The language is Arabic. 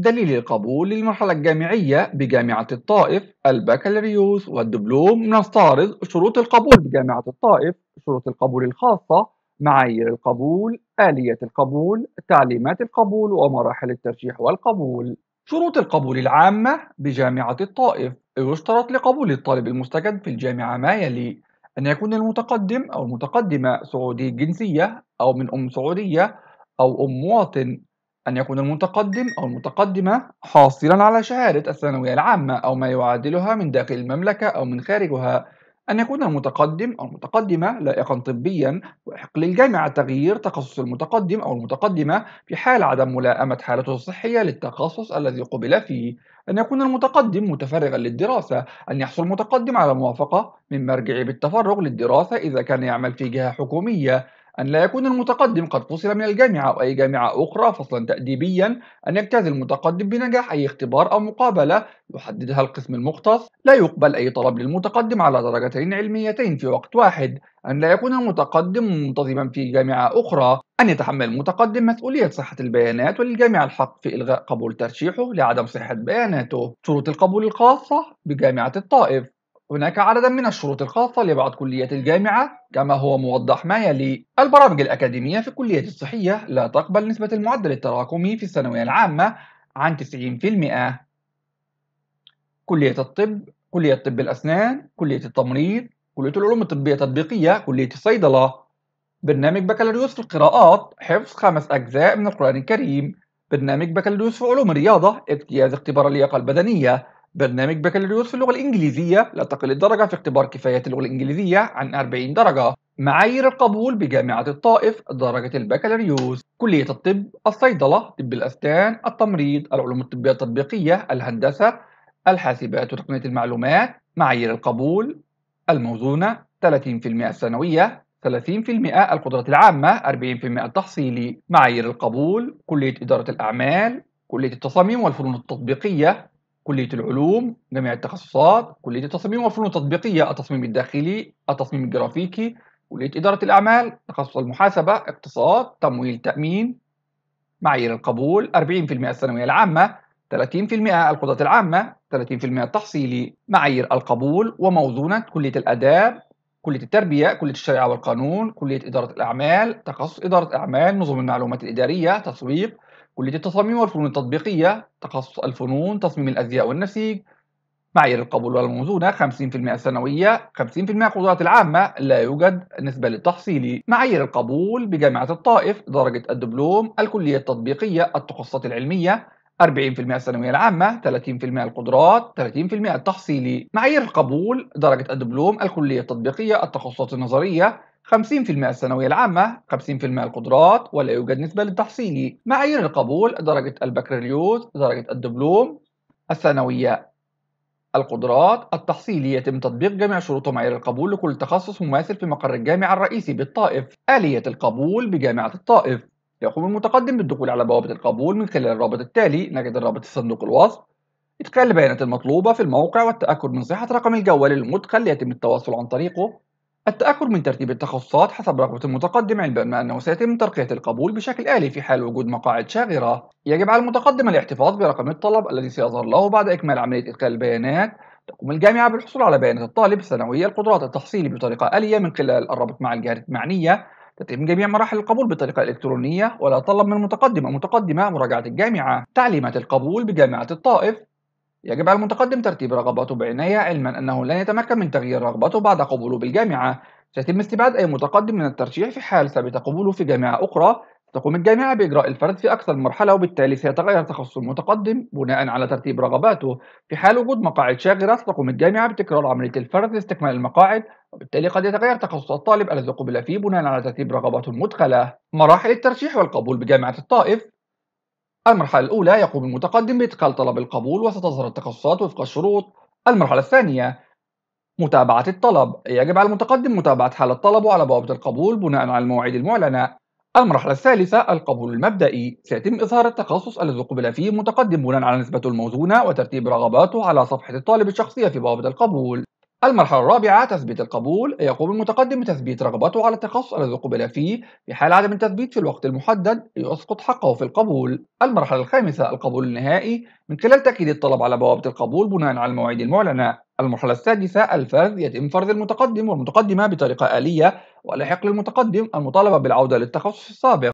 دليل القبول للمرحلة الجامعية بجامعة الطائف البكالوريوس والدبلوم نستعرض شروط القبول بجامعة الطائف شروط القبول الخاصة معايير القبول آلية القبول تعليمات القبول ومراحل الترشيح والقبول شروط القبول العامة بجامعة الطائف يشترط لقبول الطالب المستجد في الجامعة ما يلي أن يكون المتقدم أو المتقدمة سعودي الجنسية أو من أم سعودية أو أم مواطن أن يكون المتقدم أو المتقدمة حاصلا على شهادة الثانوية العامة أو ما يعادلها من داخل المملكة أو من خارجها أن يكون المتقدم أو المتقدمة لائقا طبيا ويحق للجامعة تغيير تخصص المتقدم أو المتقدمة في حال عدم ملائمة حالته الصحية للتخصص الذي قبل فيه أن يكون المتقدم متفرغا للدراسة أن يحصل المتقدم على موافقة من مرجعه بالتفرغ للدراسة إذا كان يعمل في جهة حكومية أن لا يكون المتقدم قد فصل من الجامعة أو أي جامعة أخرى فصلا تأديبيا أن يجتاز المتقدم بنجاح أي اختبار أو مقابلة يحددها القسم المختص لا يقبل أي طلب للمتقدم على درجتين علميتين في وقت واحد أن لا يكون المتقدم منتظما في جامعة أخرى أن يتحمل المتقدم مسؤولية صحة البيانات وللجامعة الحق في إلغاء قبول ترشيحه لعدم صحة بياناته شروط القبول الخاصة بجامعة الطائف هناك عددا من الشروط الخاصة لبعض كليات الجامعة كما هو موضح ما يلي البرامج الأكاديمية في كلية الصحية لا تقبل نسبة المعدل التراكمي في الثانوية العامة عن 90% كلية الطب كلية طب الأسنان كلية التمريض كلية العلوم الطبية التطبيقية كلية الصيدلة برنامج بكالوريوس في القراءات حفظ خمس أجزاء من القرآن الكريم برنامج بكالوريوس في علوم الرياضة اجتياز اختبار اللياقة البدنية برنامج بكالوريوس في اللغة الإنجليزية لا تقل الدرجة في اختبار كفاية اللغة الإنجليزية عن 40 درجة معايير القبول بجامعة الطائف درجة البكالوريوس كلية الطب الصيدلة طب الأسنان التمريض العلوم الطبية التطبيقية الهندسة الحاسبات وتقنية المعلومات معايير القبول الموزونة 30% السنوية 30% القدرات العامة 40% التحصيلي معايير القبول كلية إدارة الأعمال كلية التصاميم والفنون التطبيقية كلية العلوم جميع التخصصات كلية التصميم والفنون التطبيقية التصميم الداخلي التصميم الجرافيكي كلية إدارة الأعمال تخصص المحاسبة اقتصاد تمويل تأمين معايير القبول 40% الثانوية العامة 30% القدرات العامة 30% التحصيلي معايير القبول وموزونة كلية الآداب كلية التربية كلية الشريعة والقانون كلية إدارة الأعمال تخصص إدارة الأعمال نظم المعلومات الإدارية تسويق كلية التصاميم والفنون التطبيقية تخصص الفنون تصميم الأزياء والنسيج معايير القبول والموزونة 50% سنوية 50% قدرات العامة لا يوجد نسبة للتحصيلي معايير القبول بجامعة الطائف درجة الدبلوم الكلية التطبيقية التخصصات العلمية 40% الثانوية العامة 30% القدرات 30% التحصيلي معايير القبول درجة الدبلوم الكلية التطبيقية التخصصات النظرية 50% الثانوية العامة 50% القدرات ولا يوجد نسبة للتحصيلي معايير القبول درجة البكالوريوس درجة الدبلوم الثانوية القدرات التحصيلي يتم تطبيق جميع شروط ومعايير القبول لكل تخصص مماثل في مقر الجامعة الرئيسي بالطائف آلية القبول بجامعة الطائف يقوم المتقدم بالدخول على بوابة القبول من خلال الرابط التالي نجد الرابط في صندوق الوصف إدخال البيانات المطلوبة في الموقع والتأكد من صحة رقم الجوال المدخل ليتم التواصل عن طريقه التأكد من ترتيب التخصصات حسب رغبة المتقدم علما أنه سيتم ترقية القبول بشكل آلي في حال وجود مقاعد شاغرة يجب على المتقدم الاحتفاظ برقم الطلب الذي سيظهر له بعد إكمال عملية إدخال البيانات تقوم الجامعة بالحصول على بيانات الطالب الثانوية القدرات التحصيلي بطريقة آلية من خلال الربط مع الجهات المعنية تتم جميع مراحل القبول بطريقة إلكترونية ولا طلب من المتقدم أو متقدمة مراجعة الجامعة تعليمات القبول بجامعة الطائف يجب على المتقدم ترتيب رغباته بعناية علما أنه لن يتمكن من تغيير رغبته بعد قبوله بالجامعة سيتم استبعاد أي متقدم من الترشيح في حال ثبت قبوله في جامعة أخرى تقوم الجامعة بإجراء الفرد في أكثر من مرحلة وبالتالي سيتغير تخصص المتقدم بناء على ترتيب رغباته في حال وجود مقاعد شاغرة ستقوم الجامعة بتكرار عملية الفرد لاستكمال المقاعد وبالتالي قد يتغير تخصص الطالب الذي قبل فيه بناء على ترتيب رغباته المدخلة مراحل الترشيح والقبول بجامعة الطائف المرحلة الأولى يقوم المتقدم بإدخال طلب القبول وستظهر التخصصات وفق الشروط المرحلة الثانية متابعة الطلب يجب على المتقدم متابعة حال الطلب وعلى بوابة القبول بناء على المواعيد المعلنة المرحلة الثالثة القبول المبدئي سيتم إظهار التخصص الذي قبل فيه متقدم بناء على نسبته الموزونة وترتيب رغباته على صفحة الطالب الشخصية في بوابة القبول المرحلة الرابعة تثبيت القبول يقوم المتقدم بتثبيت رغبته على التخصص الذي قبل فيه في حال عدم التثبيت في الوقت المحدد يسقط حقه في القبول المرحلة الخامسة القبول النهائي من خلال تأكيد الطلب على بوابة القبول بناء على المواعيد المعلنة المرحلة السادسة الفرز يتم فرز المتقدم والمتقدمة بطريقة آلية ولاحق للمتقدم المطالبة بالعودة للتخصص السابق